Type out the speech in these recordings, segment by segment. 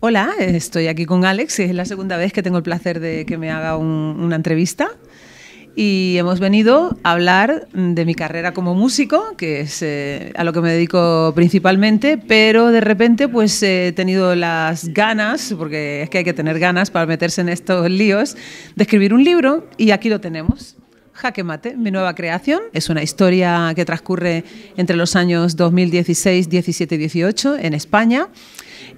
Hola, estoy aquí con Alex. Es la segunda vez que tengo el placer de que me haga una entrevista. Y hemos venido a hablar de mi carrera como músico, que es eh, a lo que me dedico principalmente, pero de repente pues he tenido las ganas, porque es que hay que tener ganas para meterse en estos líos, de escribir un libro y aquí lo tenemos. Jaque Mate, mi nueva creación. Es una historia que transcurre entre los años 2016, 17 y 18 en España.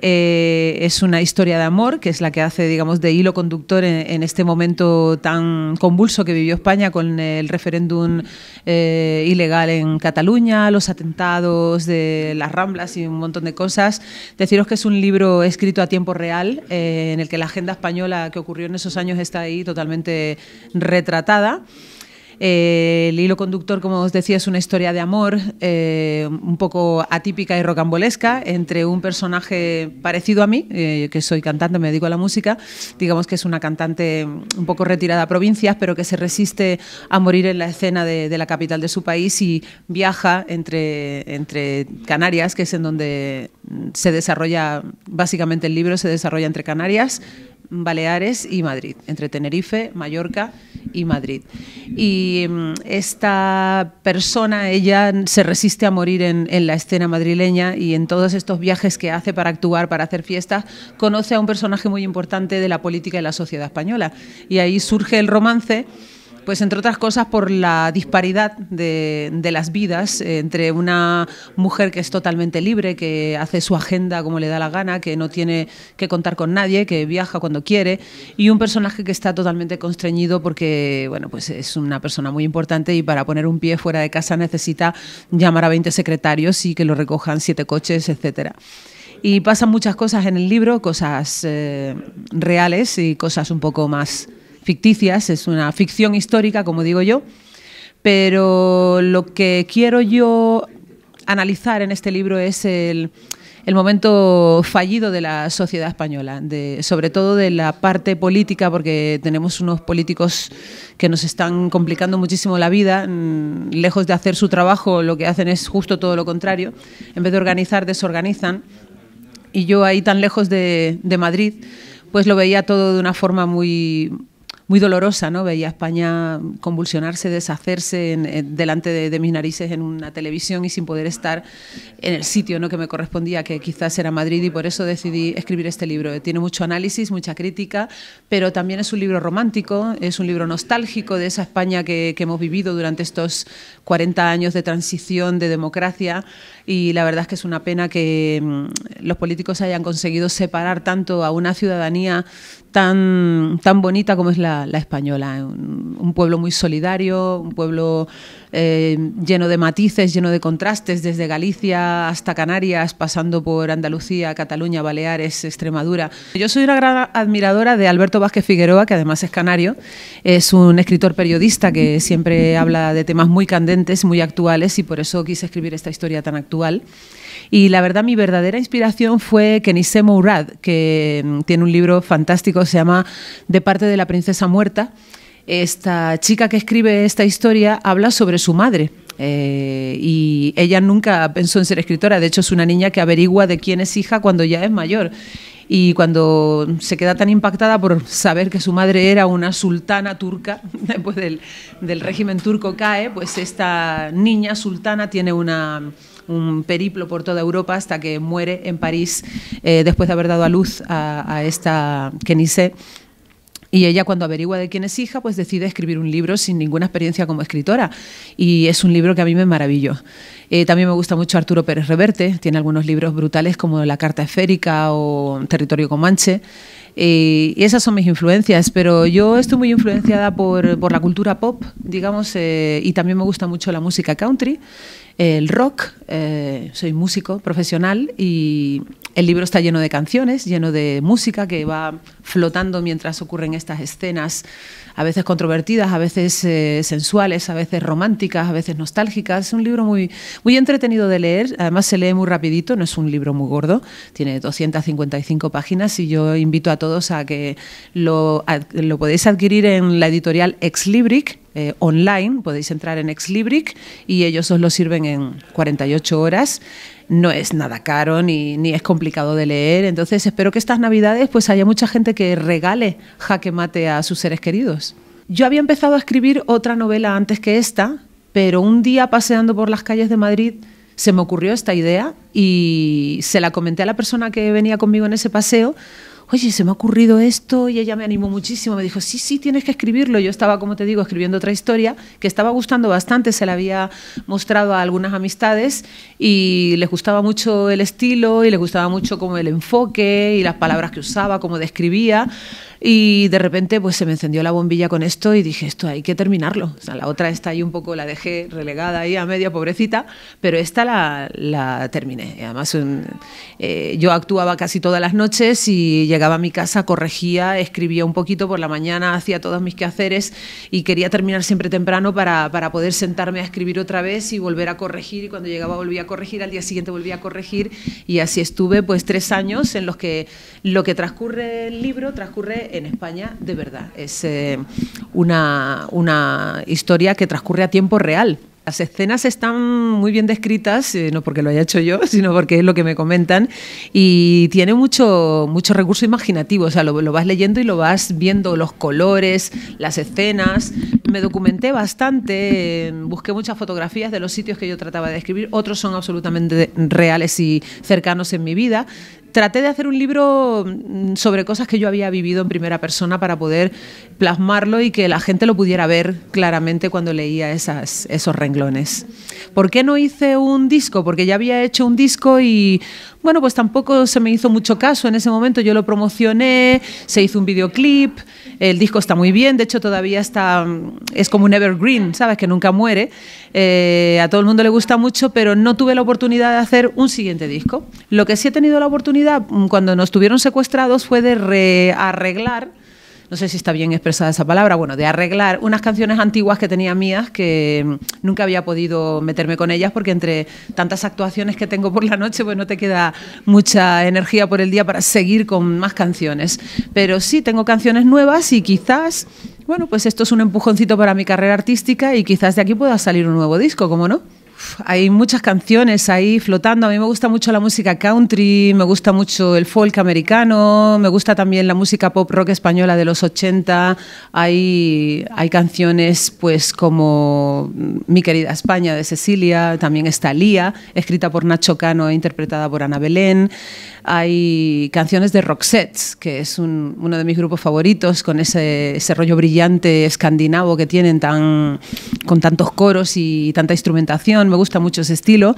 Eh, es una historia de amor, que es la que hace, digamos, de hilo conductor en, este momento tan convulso que vivió España con el referéndum eh, ilegal en Cataluña, los atentados de las Ramblas y un montón de cosas. Deciros que es un libro escrito a tiempo real, eh, en el que la agenda española que ocurrió en esos años está ahí totalmente retratada el hilo conductor, como os decía, es una historia de amor eh, un poco atípica y rocambolesca entre un personaje parecido a mí, eh, que soy cantante, me dedico a la música, digamos que es una cantante un poco retirada a provincias, pero que se resiste a morir en la escena de, la capital de su país y viaja entre, entre Canarias, que es en donde se desarrolla básicamente el libro, se desarrolla entre Canarias, Baleares y Madrid, entre Tenerife, Mallorca y Madrid. Y mm, esta persona, ella se resiste a morir en, la escena madrileña y en todos estos viajes que hace para actuar, para hacer fiestas, conoce a un personaje muy importante de la política y la sociedad española. Y ahí surge el romance pues entre otras cosas por la disparidad de, las vidas eh, entre una mujer que es totalmente libre, que hace su agenda como le da la gana, que no tiene que contar con nadie, que viaja cuando quiere, y un personaje que está totalmente constreñido porque bueno, pues es una persona muy importante y para poner un pie fuera de casa necesita llamar a 20 secretarios y que lo recojan siete coches, etcétera. Y pasan muchas cosas en el libro, cosas eh, reales y cosas un poco más ficticias, es una ficción histórica, como digo yo, pero lo que quiero yo analizar en este libro es el, momento fallido de la sociedad española, sobre todo de la parte política, porque tenemos unos políticos que nos están complicando muchísimo la vida, mm, lejos de hacer su trabajo, lo que hacen es justo todo lo contrario, en vez de organizar, desorganizan, y yo ahí tan lejos de Madrid, pues lo veía todo de una forma muy, muy dolorosa, ¿no? Veía España convulsionarse, deshacerse delante de, mis narices en una televisión y sin poder estar en el sitio ¿no? que me correspondía, que quizás era Madrid, y por eso decidí escribir este libro. Tiene mucho análisis, mucha crítica, pero también es un libro romántico, es un libro nostálgico de esa España que, hemos vivido durante estos 40 años de transición, de democracia, y la verdad es que es una pena que mm, los políticos hayan conseguido separar tanto a una ciudadanía tan, tan bonita como es la la, española. Un, pueblo muy solidario, un pueblo eh, lleno de matices, lleno de contrastes, desde Galicia hasta Canarias, pasando por Andalucía, Cataluña, Baleares, Extremadura. Yo soy una gran admiradora de Alberto Vázquez Figueroa, que además es canario. Es un escritor periodista que siempre habla de temas muy candentes, muy actuales, y por eso quise escribir esta historia tan actual. Y la verdad, mi verdadera inspiración fue Kenisemo Mourad, que mm, tiene un libro fantástico, se llama De parte de la princesa muerta. Esta chica que escribe esta historia habla sobre su madre, eh, y ella nunca pensó en ser escritora, de hecho es una niña que averigua de quién es hija cuando ya es mayor. Y cuando se queda tan impactada por saber que su madre era una sultana turca, después del, del régimen turco cae, pues esta niña sultana tiene una, un periplo por toda Europa hasta que muere en París eh, después de haber dado a luz a, esta que esta sé. Y ella cuando averigua de quién es hija, pues decide escribir un libro sin ninguna experiencia como escritora. Y es un libro que a mí me maravillo eh, también me gusta mucho Arturo Pérez Reverte, tiene algunos libros brutales como La Carta Esférica o Territorio Comanche. Eh, y esas son mis influencias, pero yo estoy muy influenciada por, la cultura pop, digamos, y también me gusta mucho la música country el rock, eh, soy músico profesional y el libro está lleno de canciones, lleno de música que va flotando mientras ocurren estas escenas, a veces controvertidas, a veces eh, sensuales, a veces románticas, a veces nostálgicas. Es un libro muy, muy entretenido de leer, además se lee muy rapidito, no es un libro muy gordo, tiene 255 páginas y yo invito a todos a que lo, lo podéis adquirir en la editorial Exlibric eh, online, podéis entrar en Exlibric y ellos os lo sirven en 48 horas. No es nada caro ni, es complicado de leer, entonces espero que estas navidades pues haya mucha gente que regale jaque mate a sus seres queridos. Yo había empezado a escribir otra novela antes que esta, pero un día paseando por las calles de Madrid se me ocurrió esta idea y se la comenté a la persona que venía conmigo en ese paseo oye, se me ha ocurrido esto y ella me animó muchísimo, me dijo, sí, sí, tienes que escribirlo. Yo estaba, como te digo, escribiendo otra historia que estaba gustando bastante, se la había mostrado a algunas amistades y les gustaba mucho el estilo y les gustaba mucho como el enfoque y las palabras que usaba, cómo describía. Y de repente pues se me encendió la bombilla con esto y dije, esto hay que terminarlo. O sea, la otra está ahí un poco, la dejé relegada ahí a media pobrecita, pero esta la, terminé. Y además eh, yo actuaba casi todas las noches y ya llegaba a mi casa, corregía, escribía un poquito por la mañana, hacía todos mis quehaceres y quería terminar siempre temprano para, poder sentarme a escribir otra vez y volver a corregir. Y cuando llegaba volvía a corregir, al día siguiente volvía a corregir y así estuve pues tres años en los que lo que transcurre el libro transcurre en España de verdad. Es eh, una historia que transcurre a tiempo real. Las escenas están muy bien descritas, eh, no porque lo haya hecho yo, sino porque es lo que me comentan, y tiene mucho, mucho recurso imaginativo, o sea, lo, vas leyendo y lo vas viendo, los colores, las escenas. Me documenté bastante, em, busqué muchas fotografías de los sitios que yo trataba de describir, otros son absolutamente reales y cercanos en mi vida traté de hacer un libro mm, sobre cosas que yo había vivido en primera persona para poder plasmarlo y que la gente lo pudiera ver claramente cuando leía esas, esos renglones. ¿Por qué no hice un disco? Porque ya había hecho un disco y bueno, pues tampoco se me hizo mucho caso en ese momento, yo lo promocioné, se hizo un videoclip, el disco está muy bien, de hecho todavía está, es como un evergreen, ¿sabes? Que nunca muere, eh, a todo el mundo le gusta mucho, pero no tuve la oportunidad de hacer un siguiente disco. Lo que sí he tenido la oportunidad mm, cuando nos tuvieron secuestrados fue de arreglar no sé si está bien expresada esa palabra, bueno, de arreglar unas canciones antiguas que tenía mías que mm, nunca había podido meterme con ellas porque entre tantas actuaciones que tengo por la noche, pues no te queda mucha energía por el día para seguir con más canciones. Pero sí, tengo canciones nuevas y quizás, bueno, pues esto es un empujoncito para mi carrera artística y quizás de aquí pueda salir un nuevo disco, ¿cómo no? hay muchas canciones ahí flotando. A mí me gusta mucho la música country, me gusta mucho el folk americano, me gusta también la música pop rock española de los 80. Hay, hay canciones pues como Mi querida España de Cecilia, también está Lía, escrita por Nacho Cano e interpretada por Ana Belén. Hay canciones de Roxette, que es uno de mis grupos favoritos, con ese, ese rollo brillante escandinavo que tienen tan, con tantos coros y tanta instrumentación me gusta mucho ese estilo.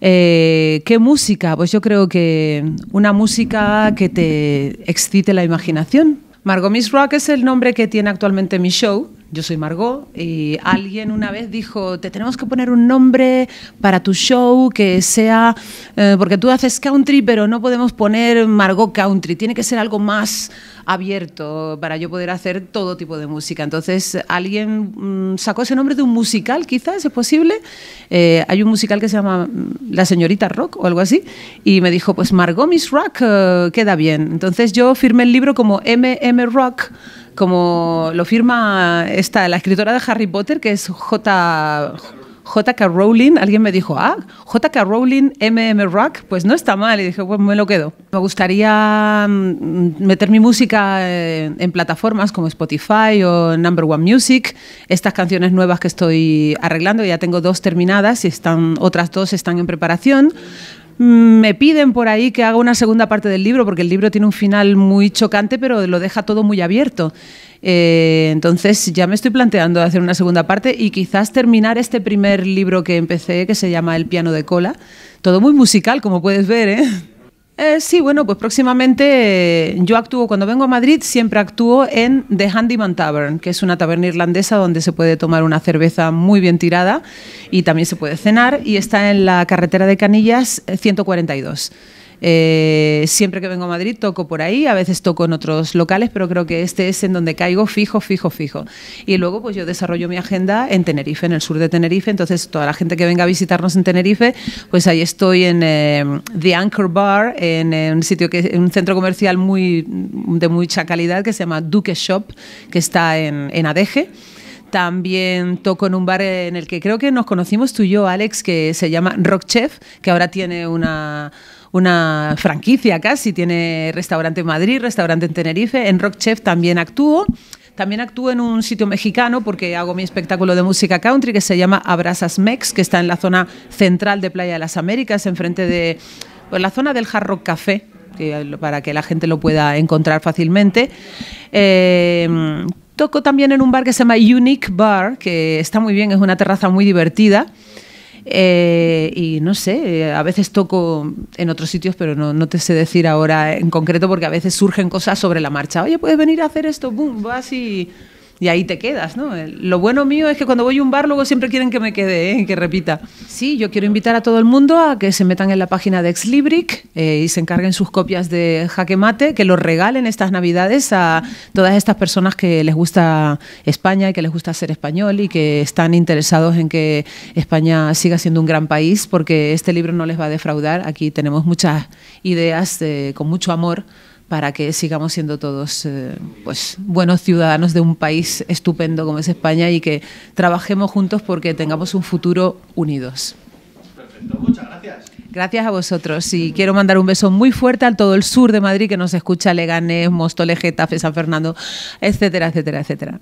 Eh, ¿Qué música? Pues yo creo que una música que te excite la imaginación. Margot Miss Rock es el nombre que tiene actualmente mi show, yo soy Margot y alguien una vez dijo, te tenemos que poner un nombre para tu show que sea, eh, porque tú haces country, pero no podemos poner Margot Country, tiene que ser algo más abierto para yo poder hacer todo tipo de música. Entonces, alguien mm, sacó ese nombre de un musical, quizás, es posible. Eh, hay un musical que se llama mm, La señorita Rock o algo así, y me dijo, pues Margot Miss Rock eh, queda bien. Entonces yo firmé el libro como MM Rock como lo firma esta, la escritora de Harry Potter, que es J. J.K. Rowling, alguien me dijo, ah, J.K. Rowling, MM Rock, pues no está mal. Y dije, pues me lo quedo. Me gustaría mm, meter mi música eh, en plataformas como Spotify o Number One Music. Estas canciones nuevas que estoy arreglando, ya tengo dos terminadas y están, otras dos están en preparación. Mm, me piden por ahí que haga una segunda parte del libro, porque el libro tiene un final muy chocante, pero lo deja todo muy abierto. Eh, entonces ya me estoy planteando hacer una segunda parte y quizás terminar este primer libro que empecé, que se llama El piano de cola. Todo muy musical, como puedes ver, ¿eh? Eh, sí, bueno, pues próximamente eh, yo actúo, cuando vengo a Madrid siempre actúo en The Handyman Tavern, que es una taberna irlandesa donde se puede tomar una cerveza muy bien tirada y también se puede cenar y está en la carretera de Canillas 142. Eh, eh, siempre que vengo a Madrid toco por ahí, a veces toco en otros locales, pero creo que este es en donde caigo fijo, fijo, fijo. Y luego pues yo desarrollo mi agenda en Tenerife, en el sur de Tenerife, entonces toda la gente que venga a visitarnos en Tenerife, pues ahí estoy en em, The Anchor Bar, en, un sitio que es un centro comercial muy de mucha calidad que se llama Duque Shop, que está en, en Adeje. También toco en un bar en el que creo que nos conocimos tú y yo, Alex, que se llama Rock Chef, que ahora tiene una, una franquicia casi, tiene restaurante en Madrid, restaurante en Tenerife, en Rock Chef también actúo. También actúo en un sitio mexicano porque hago mi espectáculo de música country que se llama Abrazas Mex, que está en la zona central de Playa de las Américas, enfrente de pues, la zona del Hard Rock Café, para que la gente lo pueda encontrar fácilmente. Eh, toco también en un bar que se llama Unique Bar, que está muy bien, es una terraza muy divertida. Eh, y no sé, a veces toco en otros sitios, pero no, no, te sé decir ahora en concreto porque a veces surgen cosas sobre la marcha. Oye, puedes venir a hacer esto, boom, vas y y ahí te quedas, ¿no? Lo bueno mío es que cuando voy a un bar luego siempre quieren que me quede, ¿eh? que repita. Sí, yo quiero invitar a todo el mundo a que se metan en la página de Ex eh, y se encarguen sus copias de Jaque Mate, que los regalen estas navidades a todas estas personas que les gusta España y que les gusta ser español y que están interesados en que España siga siendo un gran país, porque este libro no les va a defraudar. Aquí tenemos muchas ideas eh, con mucho amor para que sigamos siendo todos eh, pues, buenos ciudadanos de un país estupendo como es España y que trabajemos juntos porque tengamos un futuro unidos. Perfecto, muchas gracias. Gracias a vosotros y quiero mandar un beso muy fuerte al todo el sur de Madrid que nos escucha, Leganés, Móstoles, Getafe, San Fernando, etcétera, etcétera, etcétera.